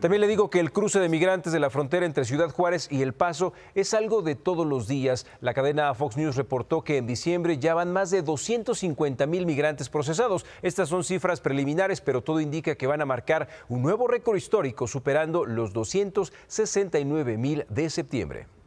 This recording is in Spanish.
También le digo que el cruce de migrantes de la frontera entre Ciudad Juárez y El Paso es algo de todos los días. La cadena Fox News reportó que en diciembre ya van más de 250 mil migrantes procesados. Estas son cifras preliminares, pero todo indica que van a marcar un nuevo récord histórico, superando los 269 mil de septiembre.